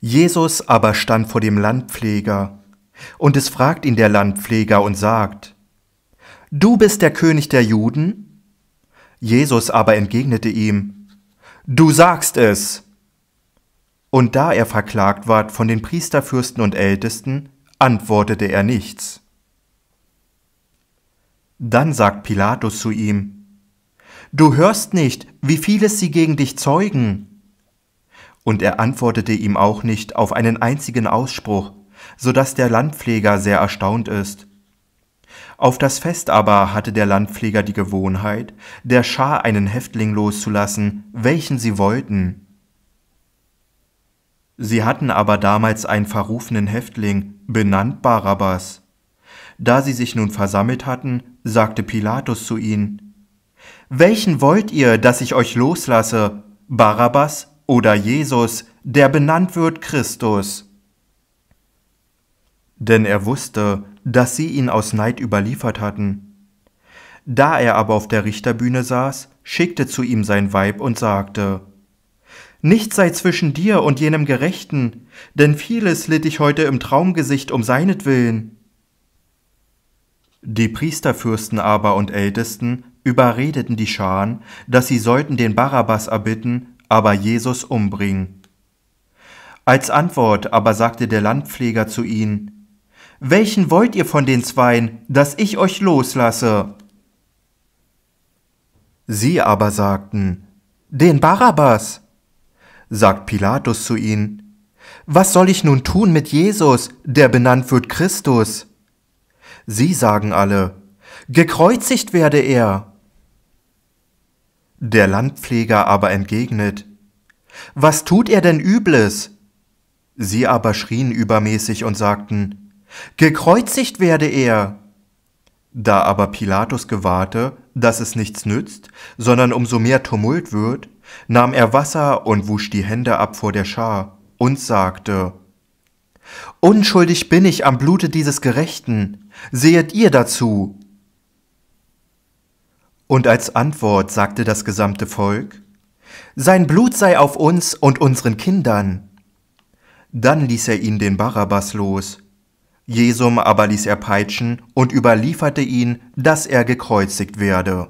Jesus aber stand vor dem Landpfleger, und es fragt ihn der Landpfleger und sagt, Du bist der König der Juden? Jesus aber entgegnete ihm, Du sagst es. Und da er verklagt ward von den Priesterfürsten und Ältesten, antwortete er nichts. Dann sagt Pilatus zu ihm, Du hörst nicht, wie vieles sie gegen dich zeugen und er antwortete ihm auch nicht auf einen einzigen Ausspruch, so daß der Landpfleger sehr erstaunt ist. Auf das Fest aber hatte der Landpfleger die Gewohnheit, der Schar einen Häftling loszulassen, welchen sie wollten. Sie hatten aber damals einen verrufenen Häftling, benannt Barabbas. Da sie sich nun versammelt hatten, sagte Pilatus zu ihnen, Welchen wollt ihr, dass ich euch loslasse, Barabbas oder Jesus, der benannt wird Christus. Denn er wusste, dass sie ihn aus Neid überliefert hatten. Da er aber auf der Richterbühne saß, schickte zu ihm sein Weib und sagte, Nichts sei zwischen dir und jenem Gerechten, denn vieles litt ich heute im Traumgesicht um seinetwillen. Die Priesterfürsten aber und Ältesten überredeten die Scharen, dass sie sollten den Barabbas erbitten aber Jesus umbringen. Als Antwort aber sagte der Landpfleger zu ihnen, Welchen wollt ihr von den Zweien, dass ich euch loslasse? Sie aber sagten, Den Barabbas. Sagt Pilatus zu ihnen, Was soll ich nun tun mit Jesus, der benannt wird Christus? Sie sagen alle, Gekreuzigt werde er. Der Landpfleger aber entgegnet Was tut er denn Übles? Sie aber schrien übermäßig und sagten Gekreuzigt werde er. Da aber Pilatus gewahrte, dass es nichts nützt, sondern umso mehr Tumult wird, nahm er Wasser und wusch die Hände ab vor der Schar und sagte Unschuldig bin ich am Blute dieses Gerechten, sehet ihr dazu. Und als Antwort sagte das gesamte Volk, Sein Blut sei auf uns und unseren Kindern. Dann ließ er ihn den Barabbas los. Jesum aber ließ er peitschen und überlieferte ihn, dass er gekreuzigt werde.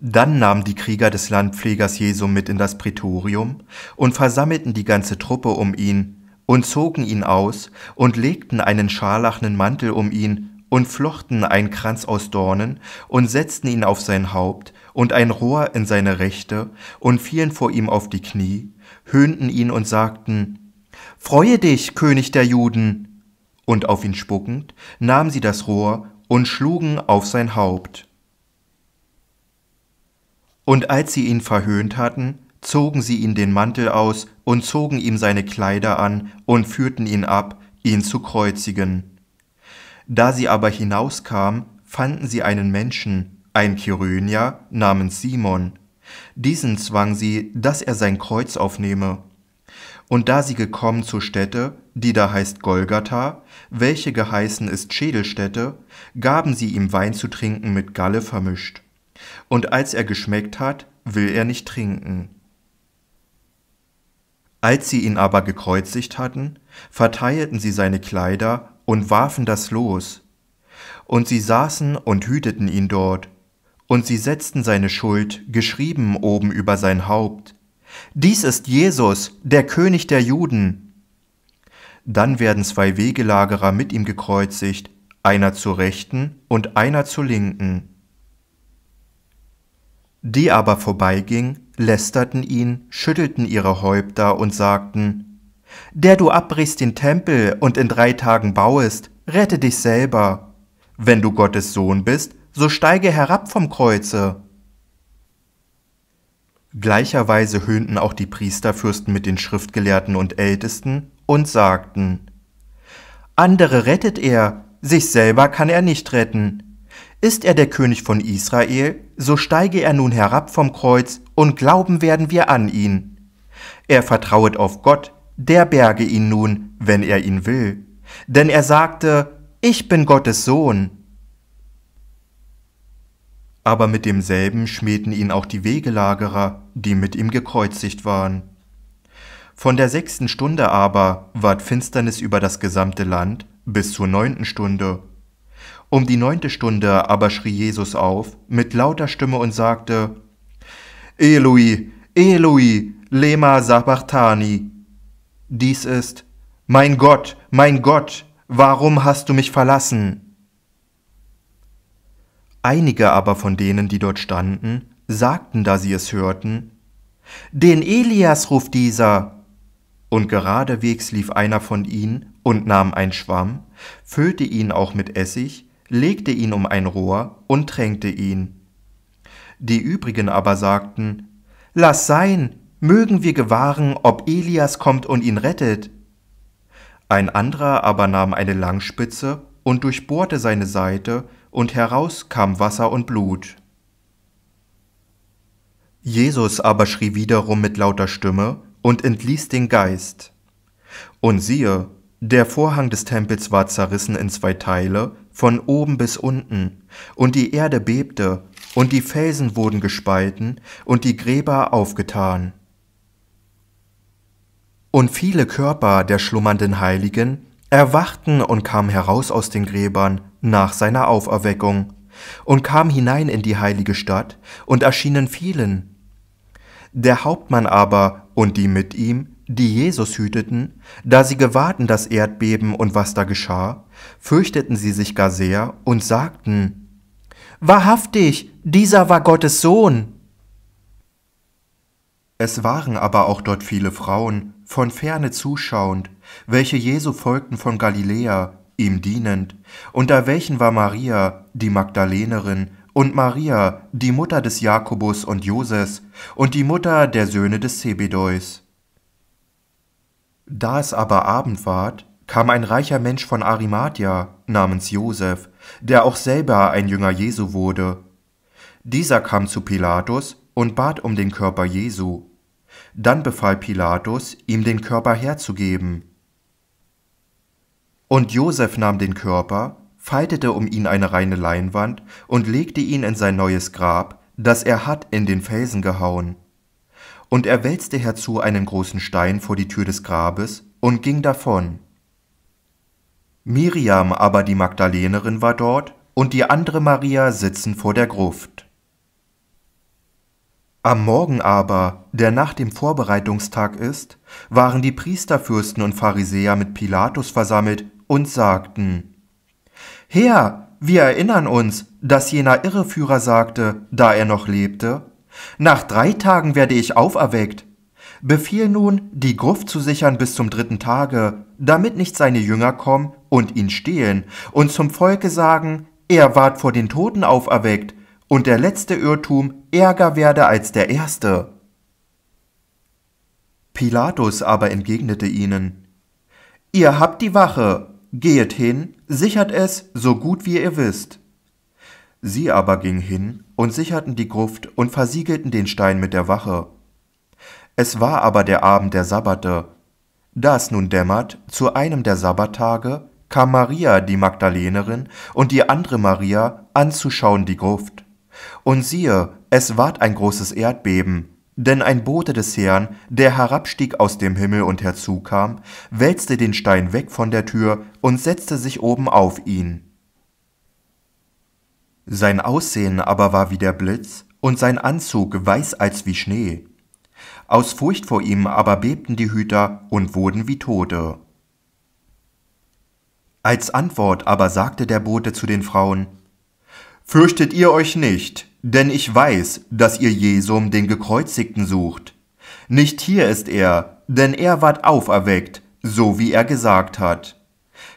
Dann nahmen die Krieger des Landpflegers Jesum mit in das Prätorium und versammelten die ganze Truppe um ihn und zogen ihn aus und legten einen scharlachnen Mantel um ihn und flochten einen Kranz aus Dornen und setzten ihn auf sein Haupt und ein Rohr in seine Rechte und fielen vor ihm auf die Knie, höhnten ihn und sagten, Freue dich, König der Juden! Und auf ihn spuckend, nahmen sie das Rohr und schlugen auf sein Haupt. Und als sie ihn verhöhnt hatten, zogen sie ihm den Mantel aus und zogen ihm seine Kleider an und führten ihn ab, ihn zu kreuzigen. Da sie aber hinauskamen, fanden sie einen Menschen, ein Kyrenier namens Simon. Diesen zwang sie, dass er sein Kreuz aufnehme. Und da sie gekommen zur Stätte, die da heißt Golgatha, welche geheißen ist Schädelstätte, gaben sie ihm Wein zu trinken mit Galle vermischt. Und als er geschmeckt hat, will er nicht trinken. Als sie ihn aber gekreuzigt hatten, verteilten sie seine Kleider und warfen das los. Und sie saßen und hüteten ihn dort, und sie setzten seine Schuld, geschrieben oben über sein Haupt. Dies ist Jesus, der König der Juden. Dann werden zwei Wegelagerer mit ihm gekreuzigt, einer zur Rechten und einer zur Linken. Die aber vorbeiging, lästerten ihn, schüttelten ihre Häupter und sagten, der du abbrichst den Tempel und in drei Tagen bauest, rette dich selber. Wenn du Gottes Sohn bist, so steige herab vom Kreuze. Gleicherweise höhnten auch die Priesterfürsten mit den Schriftgelehrten und Ältesten und sagten, Andere rettet er, sich selber kann er nicht retten. Ist er der König von Israel, so steige er nun herab vom Kreuz, und glauben werden wir an ihn. Er vertrauet auf Gott, der berge ihn nun, wenn er ihn will. Denn er sagte, ich bin Gottes Sohn. Aber mit demselben schmähten ihn auch die Wegelagerer, die mit ihm gekreuzigt waren. Von der sechsten Stunde aber ward Finsternis über das gesamte Land bis zur neunten Stunde. Um die neunte Stunde aber schrie Jesus auf mit lauter Stimme und sagte, Eloi, Eloi, lema sabachthani, dies ist Mein Gott, mein Gott, warum hast du mich verlassen? Einige aber von denen, die dort standen, sagten, da sie es hörten, Den Elias ruft dieser. Und geradewegs lief einer von ihnen und nahm einen Schwamm, füllte ihn auch mit Essig, legte ihn um ein Rohr und tränkte ihn. Die übrigen aber sagten, Lass sein, mögen wir gewahren, ob Elias kommt und ihn rettet. Ein anderer aber nahm eine Langspitze und durchbohrte seine Seite, und heraus kam Wasser und Blut. Jesus aber schrie wiederum mit lauter Stimme und entließ den Geist. Und siehe, der Vorhang des Tempels war zerrissen in zwei Teile, von oben bis unten, und die Erde bebte, und die Felsen wurden gespalten, und die Gräber aufgetan. Und viele Körper der schlummernden Heiligen erwachten und kamen heraus aus den Gräbern nach seiner Auferweckung und kamen hinein in die heilige Stadt und erschienen vielen. Der Hauptmann aber und die mit ihm, die Jesus hüteten, da sie gewahrten das Erdbeben und was da geschah, fürchteten sie sich gar sehr und sagten, Wahrhaftig, dieser war Gottes Sohn. Es waren aber auch dort viele Frauen, von ferne zuschauend, welche Jesu folgten von Galiläa, ihm dienend, unter welchen war Maria, die Magdalenerin, und Maria, die Mutter des Jakobus und Joses, und die Mutter der Söhne des Zebedeus. Da es aber Abend ward, kam ein reicher Mensch von Arimathia namens Josef, der auch selber ein Jünger Jesu wurde. Dieser kam zu Pilatus und bat um den Körper Jesu. Dann befahl Pilatus, ihm den Körper herzugeben. Und Josef nahm den Körper, faltete um ihn eine reine Leinwand und legte ihn in sein neues Grab, das er hat in den Felsen gehauen. Und er wälzte herzu einen großen Stein vor die Tür des Grabes und ging davon. Miriam aber die Magdalenerin war dort und die andere Maria sitzen vor der Gruft. Am Morgen aber, der nach dem Vorbereitungstag ist, waren die Priesterfürsten und Pharisäer mit Pilatus versammelt und sagten Herr, wir erinnern uns, dass jener Irreführer sagte, da er noch lebte, nach drei Tagen werde ich auferweckt. Befiehl nun, die Gruft zu sichern bis zum dritten Tage, damit nicht seine Jünger kommen und ihn stehlen und zum Volke sagen, er ward vor den Toten auferweckt, und der letzte Irrtum ärger werde als der erste. Pilatus aber entgegnete ihnen, Ihr habt die Wache, gehet hin, sichert es so gut wie ihr wisst. Sie aber gingen hin und sicherten die Gruft und versiegelten den Stein mit der Wache. Es war aber der Abend der Sabbate. Da es nun dämmert, zu einem der Sabbattage, kam Maria die Magdalenerin und die andere Maria anzuschauen die Gruft. Und siehe, es ward ein großes Erdbeben, denn ein Bote des Herrn, der herabstieg aus dem Himmel und herzukam, wälzte den Stein weg von der Tür und setzte sich oben auf ihn. Sein Aussehen aber war wie der Blitz, und sein Anzug weiß als wie Schnee. Aus Furcht vor ihm aber bebten die Hüter und wurden wie Tote. Als Antwort aber sagte der Bote zu den Frauen, Fürchtet ihr euch nicht, denn ich weiß, dass ihr Jesum den Gekreuzigten sucht. Nicht hier ist er, denn er ward auferweckt, so wie er gesagt hat.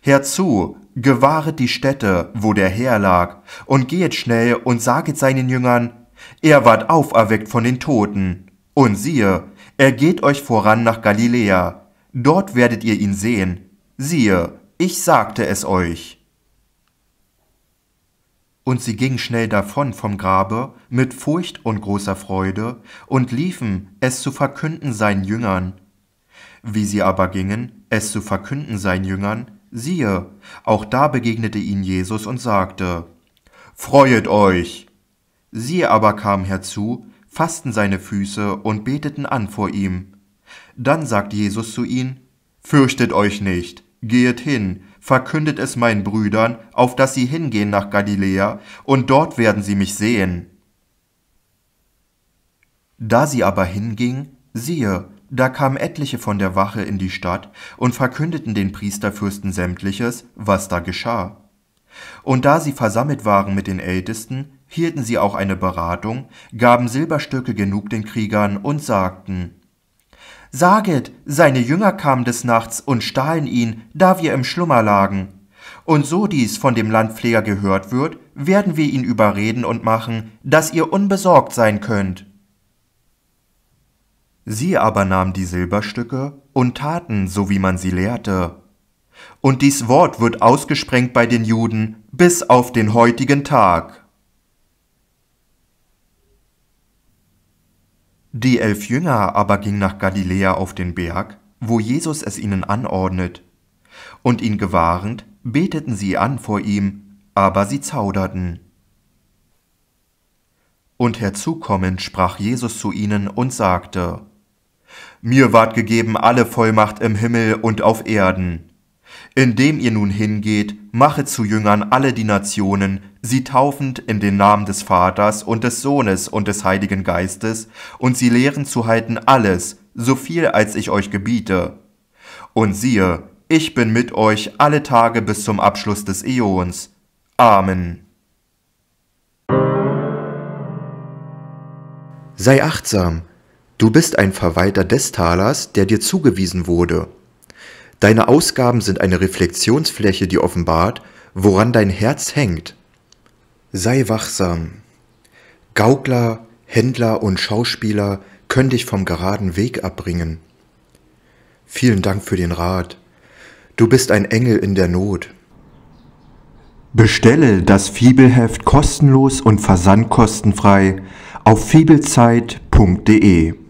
Herzu, gewahret die Stätte, wo der Herr lag, und gehet schnell und saget seinen Jüngern, er ward auferweckt von den Toten. Und siehe, er geht euch voran nach Galiläa, dort werdet ihr ihn sehen. Siehe, ich sagte es euch. Und sie gingen schnell davon vom Grabe mit Furcht und großer Freude und liefen, es zu verkünden seinen Jüngern. Wie sie aber gingen, es zu verkünden seinen Jüngern, siehe, auch da begegnete ihnen Jesus und sagte, Freuet euch! Sie aber kamen herzu, fassten seine Füße und beteten an vor ihm. Dann sagt Jesus zu ihnen, Fürchtet euch nicht, gehet hin, verkündet es meinen Brüdern, auf dass sie hingehen nach Galiläa, und dort werden sie mich sehen. Da sie aber hinging, siehe, da kamen etliche von der Wache in die Stadt und verkündeten den Priesterfürsten sämtliches, was da geschah. Und da sie versammelt waren mit den Ältesten, hielten sie auch eine Beratung, gaben Silberstücke genug den Kriegern und sagten, Saget, seine Jünger kamen des Nachts und stahlen ihn, da wir im Schlummer lagen. Und so dies von dem Landpfleger gehört wird, werden wir ihn überreden und machen, dass ihr unbesorgt sein könnt. Sie aber nahmen die Silberstücke und taten, so wie man sie lehrte. Und dies Wort wird ausgesprengt bei den Juden bis auf den heutigen Tag. Die elf Jünger aber ging nach Galiläa auf den Berg, wo Jesus es ihnen anordnet. Und ihn gewahrend, beteten sie an vor ihm, aber sie zauderten. Und herzukommend sprach Jesus zu ihnen und sagte, Mir ward gegeben alle Vollmacht im Himmel und auf Erden. Indem ihr nun hingeht, mache zu Jüngern alle die Nationen, sie taufend in den Namen des Vaters und des Sohnes und des Heiligen Geistes, und sie lehren zu halten alles, so viel als ich euch gebiete. Und siehe, ich bin mit euch alle Tage bis zum Abschluss des Äons. Amen. Sei achtsam, du bist ein Verwalter des Talers, der dir zugewiesen wurde. Deine Ausgaben sind eine Reflexionsfläche, die offenbart, woran dein Herz hängt. Sei wachsam. Gaukler, Händler und Schauspieler können dich vom geraden Weg abbringen. Vielen Dank für den Rat. Du bist ein Engel in der Not. Bestelle das Fibelheft kostenlos und versandkostenfrei auf fibelzeit.de.